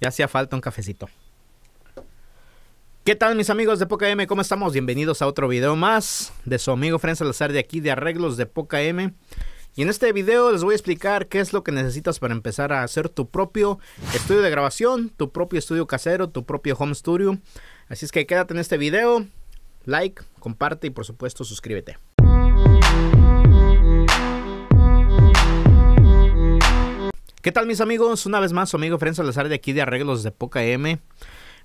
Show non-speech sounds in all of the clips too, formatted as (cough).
Ya hacía falta un cafecito. ¿Qué tal mis amigos de Poca M? ¿Cómo estamos? Bienvenidos a otro video más de su amigo Fren Salazar de aquí de Arreglos de Poca M. Y en este video les voy a explicar qué es lo que necesitas para empezar a hacer tu propio estudio de grabación, tu propio estudio casero, tu propio home studio. Así es que quédate en este video, like, comparte y por supuesto suscríbete. ¿Qué tal mis amigos? Una vez más amigo Frenzo Salazar de aquí de Arreglos de Poca M.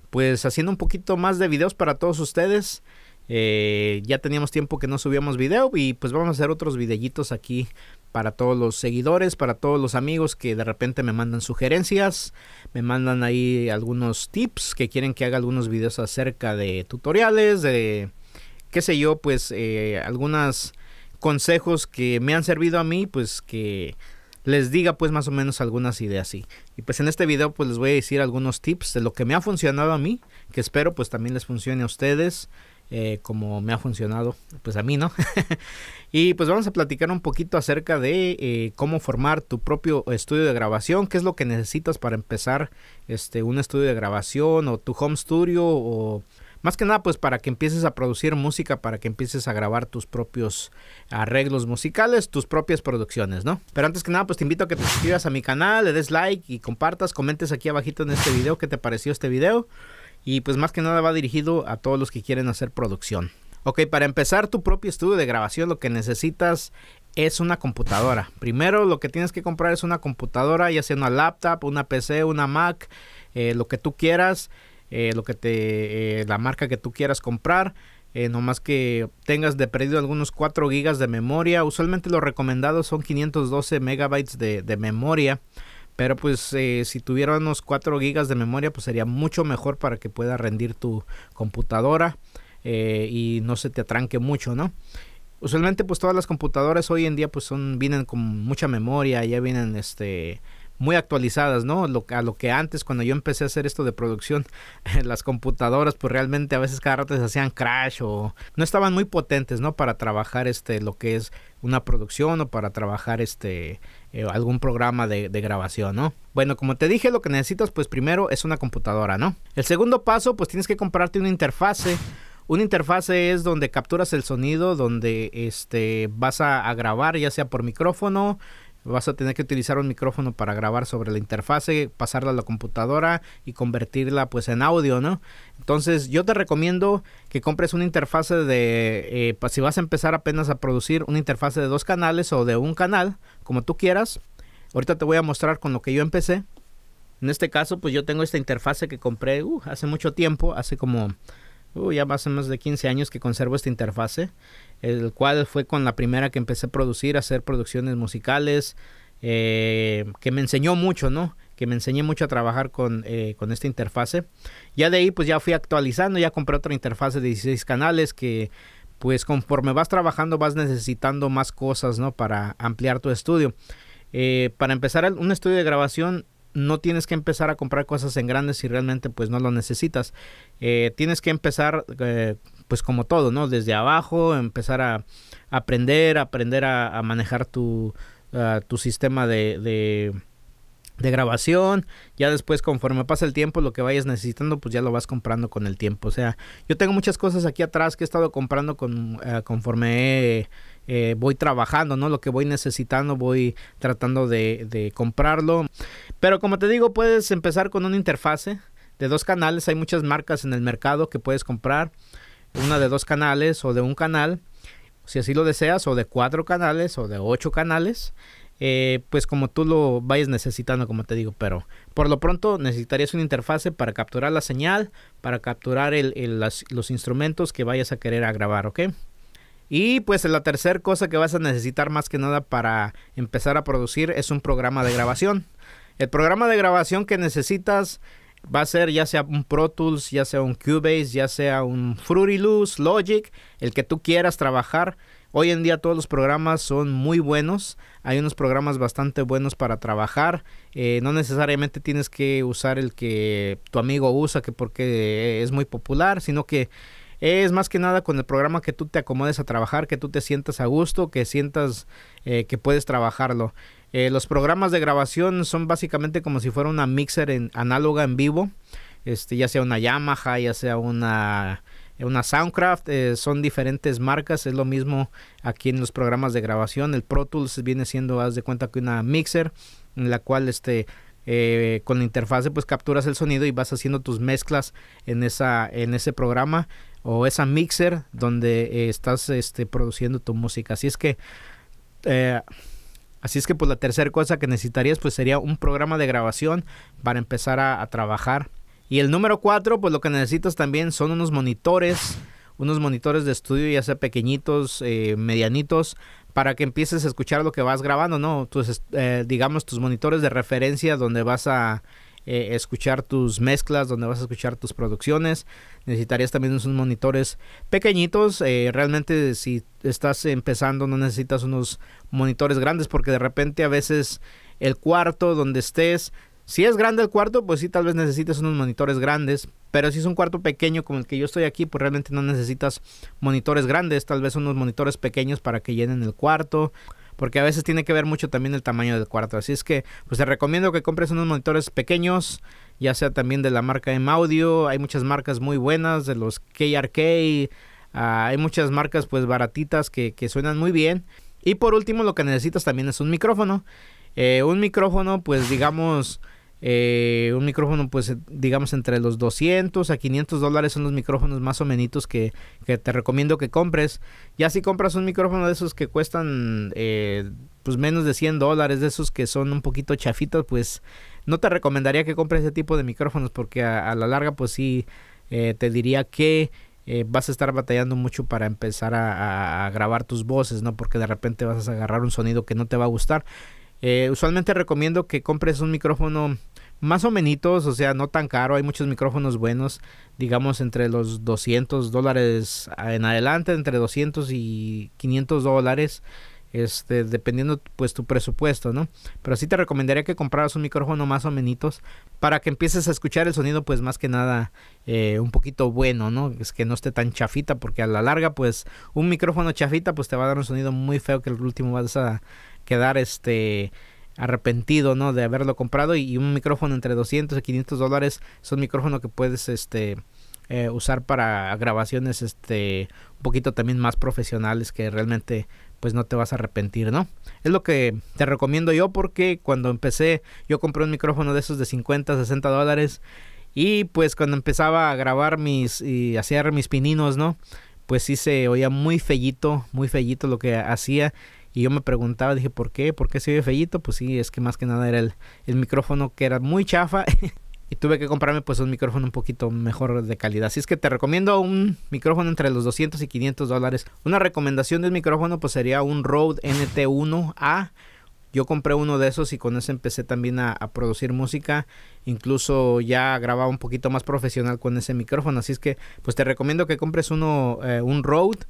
Pues haciendo un poquito más de videos para todos ustedes. Eh, ya teníamos tiempo que no subíamos video y pues vamos a hacer otros videitos aquí para todos los seguidores, para todos los amigos que de repente me mandan sugerencias, me mandan ahí algunos tips que quieren que haga algunos videos acerca de tutoriales, de qué sé yo, pues eh, algunos consejos que me han servido a mí, pues que les diga pues más o menos algunas ideas Y pues en este video pues les voy a decir algunos tips de lo que me ha funcionado a mí, que espero pues también les funcione a ustedes. Eh, como me ha funcionado pues a mí no (laughs) y pues vamos a platicar un poquito acerca de eh, cómo formar tu propio estudio de grabación qué es lo que necesitas para empezar este un estudio de grabación o tu home studio o más que nada, pues para que empieces a producir música, para que empieces a grabar tus propios arreglos musicales, tus propias producciones, ¿no? Pero antes que nada, pues te invito a que te suscribas a mi canal, le des like y compartas, comentes aquí abajito en este video qué te pareció este video. Y pues más que nada va dirigido a todos los que quieren hacer producción. Ok, para empezar tu propio estudio de grabación lo que necesitas es una computadora. Primero lo que tienes que comprar es una computadora, ya sea una laptop, una PC, una Mac, eh, lo que tú quieras. Eh, lo que te, eh, la marca que tú quieras comprar. no eh, nomás que tengas de perdido algunos 4 gigas de memoria. Usualmente lo recomendado son 512 megabytes de, memoria. Pero pues si tuviéramos unos 4 gigas de memoria, pues sería mucho mejor para que pueda rendir tu computadora y no se te atranque mucho, ¿no? Usualmente pues todas las computadoras hoy en día pues son, vienen con mucha memoria, ya vienen este muy actualizadas, ¿no? a lo que antes, cuando yo empecé a hacer esto de producción, (laughs) las computadoras, pues realmente a veces cada rato se hacían crash o no estaban muy potentes, ¿no? Para trabajar este, lo que es una producción o para trabajar este, eh, algún programa de, grabación, ¿no? Bueno, como te dije, lo que necesitas, pues primero es una computadora, ¿no? El segundo paso, pues tienes que comprarte una interfase. Una interfase es donde capturas el sonido, donde este, vas a, a grabar, ya sea por micrófono, vas a tener que utilizar un micrófono para grabar sobre la interfase, pasarla a la computadora y convertirla pues en audio, ¿no? Entonces yo te recomiendo que compres una interfase de, eh, pues, si vas a empezar apenas a producir una interfase de dos canales o de un canal, como tú quieras. Ahorita te voy a mostrar con lo que yo empecé. En este caso, pues yo tengo esta interfase que compré uh, hace mucho tiempo, hace como Uh, ya hace más de 15 años que conservo esta interfase, el cual fue con la primera que empecé a producir, a hacer producciones musicales, eh, que me enseñó mucho, ¿no? Que me enseñé mucho a trabajar eh, con, esta interfase. Ya de ahí pues ya fui actualizando, ya compré otra interfase de 16 canales que pues conforme vas trabajando vas necesitando más cosas, ¿no? Para ampliar tu estudio. Eh, para empezar un estudio de grabación no tienes que empezar a comprar cosas en grandes si realmente pues no lo necesitas. Eh, tienes que empezar eh, pues como todo, ¿no? Desde abajo, empezar a aprender, aprender a, manejar tu, tu sistema de, de, grabación. Ya después conforme pasa el tiempo, lo que vayas necesitando pues ya lo vas comprando con el tiempo. O sea, yo tengo muchas cosas aquí atrás que he estado comprando con, eh, conforme... voy trabajando, ¿no? Lo que voy necesitando, voy tratando de, de comprarlo. Pero como te digo, puedes empezar con una interfase de dos canales. Hay muchas marcas en el mercado que puedes comprar. Una de dos canales o de un canal, si así lo deseas, o de cuatro canales o de ocho canales. Eh, pues como tú lo vayas necesitando, como te digo, pero por lo pronto necesitarías una interfase para capturar la señal, para capturar los instrumentos que vayas a querer grabar, ¿ok? Y pues la tercera cosa que vas a necesitar más que nada para empezar a producir es un programa de grabación. El programa de grabación que necesitas va a ser ya sea un Pro Tools, ya sea un Cubase, ya sea un Fruity Loops, Logic, el que tú quieras trabajar. Hoy en día todos los programas son muy buenos, hay unos programas bastante buenos para trabajar, eh, no necesariamente tienes que usar el que tu amigo usa, que porque es muy popular, sino que es más que nada con el programa que tú te acomodes a trabajar, que tú te sientas a gusto, que sientas eh, que puedes trabajarlo. Eh, los programas de grabación son básicamente como si fuera una mixer en, análoga en vivo, este, ya sea una Yamaha, ya sea una, una Soundcraft, eh, son diferentes marcas, es lo mismo aquí en los programas de grabación. El Pro Tools viene siendo, haz de cuenta que una mixer en la cual este, eh, con la interfase pues capturas el sonido y vas haciendo tus mezclas en, esa, en ese programa o esa mixer donde estás este, produciendo tu música. Así es que Así es que pues la tercera cosa que necesitarías pues sería un programa de grabación para empezar a, trabajar. Y el número cuatro pues lo que necesitas también son unos monitores, unos monitores de estudio ya sea pequeñitos, eh, medianitos, para que empieces a escuchar lo que vas grabando, ¿no? Tus, eh, digamos tus monitores de referencia donde vas a eh, escuchar tus mezclas, donde vas a escuchar tus producciones. Necesitarías también unos monitores pequeñitos. Eh, realmente si estás empezando no necesitas unos monitores grandes porque de repente a veces el cuarto donde estés si es grande el cuarto, pues sí, tal vez necesites unos monitores grandes. Pero si es un cuarto pequeño como el que yo estoy aquí, pues realmente no necesitas monitores grandes. Tal vez unos monitores pequeños para que llenen el cuarto porque a veces tiene que ver mucho también el tamaño del cuarto. Así es que, pues te recomiendo que compres unos monitores pequeños, ya sea también de la marca M Audio, hay muchas marcas muy buenas, de los KRK, ah, hay muchas marcas pues baratitas que, que suenan muy bien. Y por último, lo que necesitas también es un micrófono. Eh, un micrófono, pues digamos eh, un micrófono, pues digamos entre los 200 a 500 dólares son los micrófonos más o menos que, te recomiendo que compres. Ya si compras un micrófono de esos que cuestan eh, pues menos de 100 dólares, de esos que son un poquito chafitos, pues no te recomendaría que compres ese tipo de micrófonos porque a, la larga pues sí eh, te diría que vas a estar batallando mucho para empezar a, a, grabar tus voces, ¿no? Porque de repente vas a agarrar un sonido que no te va a gustar. Eh, usualmente recomiendo que compres un micrófono más o menos, o sea, no tan caro. Hay muchos micrófonos buenos, digamos entre los 200 dólares en adelante, entre 200 y 500 dólares. Este, dependiendo pues tu presupuesto, ¿no? Pero sí te recomendaría que compraras un micrófono más o menos para que empieces a escuchar el sonido pues más que nada eh, un poquito bueno, ¿no? Es que no esté tan chafita porque a la larga pues un micrófono chafita pues te va a dar un sonido muy feo que el último vas a quedar este arrepentido, ¿no? De haberlo comprado y, un micrófono entre 200 y 500 dólares es un micrófono que puedes, este, eh, usar para grabaciones, este, un poquito también más profesionales que realmente pues no te vas a arrepentir, ¿no? Es lo que te recomiendo yo porque cuando empecé yo compré un micrófono de esos de 50, 60 dólares y pues cuando empezaba a grabar mis y hacer mis pininos, ¿no? Pues sí se oía muy fellito, muy fellito lo que hacía y yo me preguntaba, dije, ¿por qué? ¿Por qué se oye feíto? Pues sí, es que más que nada era el, el micrófono que era muy chafa. (laughs) y tuve que comprarme pues un micrófono un poquito mejor de calidad. Así es que te recomiendo un micrófono entre los 200 y 500 dólares. Una recomendación del micrófono pues sería un Rode NT1A. Yo compré uno de esos y con ese empecé también a, producir música. Incluso ya grababa un poquito más profesional con ese micrófono. Así es que pues te recomiendo que compres uno, eh, un Rode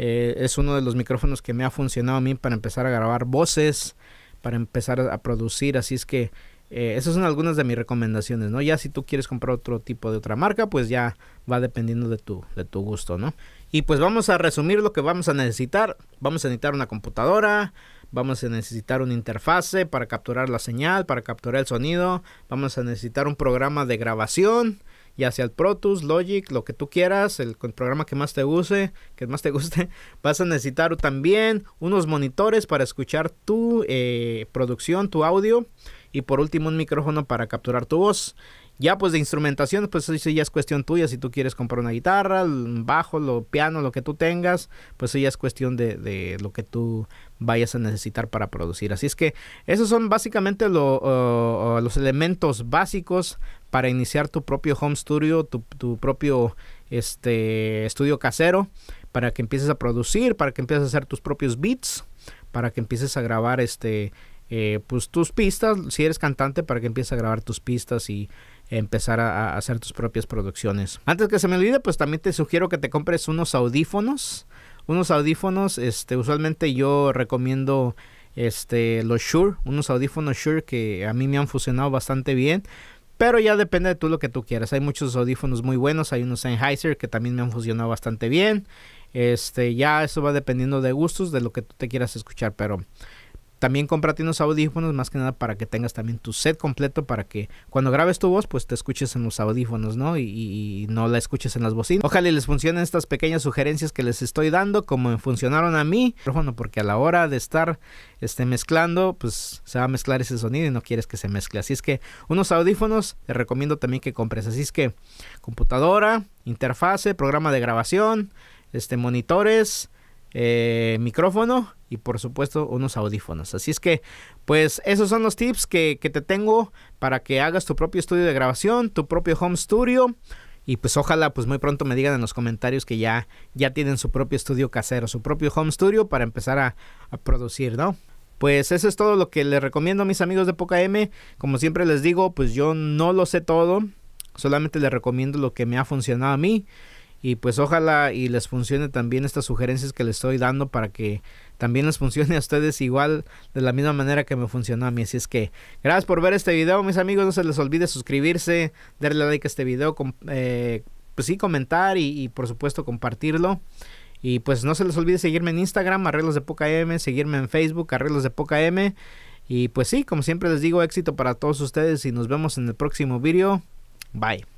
eh, es uno de los micrófonos que me ha funcionado a mí para empezar a grabar voces, para empezar a producir. Así es que eh, esas son algunas de mis recomendaciones, ¿no? Ya si tú quieres comprar otro tipo de otra marca, pues ya va dependiendo de tu, de tu gusto, ¿no? Y pues vamos a resumir lo que vamos a necesitar. Vamos a necesitar una computadora, vamos a necesitar una interfase para capturar la señal, para capturar el sonido, vamos a necesitar un programa de grabación, ya sea el Protus, Logic, lo que tú quieras, el, programa que más te use, que más te guste, (laughs) vas a necesitar también unos monitores para escuchar tu eh, producción, tu audio y por último un micrófono para capturar tu voz. Ya pues de instrumentación, pues eso ya es cuestión tuya. Si tú quieres comprar una guitarra, bajo, lo piano, lo que tú tengas, pues eso ya es cuestión de, lo que tú vayas a necesitar para producir. Así es que esos son básicamente los elementos básicos para iniciar tu propio home studio, tu, propio este, estudio casero, para que empieces a producir, para que empieces a hacer tus propios beats, para que empieces a grabar este, eh, pues, tus pistas, si eres cantante, para que empieces a grabar tus pistas y empezar a, hacer tus propias producciones. Antes que se me olvide, pues también te sugiero que te compres unos audífonos. Unos audífonos, este, usualmente yo recomiendo este, los Shure, unos audífonos Shure que a mí me han funcionado bastante bien. Pero ya depende de tú lo que tú quieras. Hay muchos audífonos muy buenos. Hay unos Sennheiser que también me han funcionado bastante bien. Este, ya eso va dependiendo de gustos, de lo que tú te quieras escuchar. Pero también cómprate unos audífonos, más que nada para que tengas también tu set completo, para que cuando grabes tu voz, pues te escuches en los audífonos, ¿no? Y, no la escuches en las bocinas. Ojalá y les funcionen estas pequeñas sugerencias que les estoy dando, como funcionaron a mí. porque a la hora de estar este, mezclando, pues se va a mezclar ese sonido y no quieres que se mezcle. Así es que unos audífonos, te recomiendo también que compres. Así es que computadora, interfase, programa de grabación, este, monitores eh, micrófono y por supuesto unos audífonos. Así es que, pues esos son los tips que, te tengo para que hagas tu propio estudio de grabación, tu propio home studio. Y pues ojalá pues muy pronto me digan en los comentarios que ya, ya tienen su propio estudio casero, su propio home studio para empezar a, producir, ¿no? Pues eso es todo lo que les recomiendo a mis amigos de Poca M. Como siempre les digo, pues yo no lo sé todo. Solamente les recomiendo lo que me ha funcionado a mí. Y pues ojalá y les funcione también estas sugerencias que les estoy dando para que también les funcione a ustedes igual de la misma manera que me funcionó a mí. Así es que gracias por ver este video, mis amigos. No se les olvide suscribirse, darle like a este video, eh, pues sí, comentar y, y por supuesto compartirlo. Y pues no se les olvide seguirme en Instagram, Arreglos de Poca M, seguirme en Facebook, Arreglos de Poca M. Y pues sí, como siempre les digo, éxito para todos ustedes y nos vemos en el próximo video. Bye.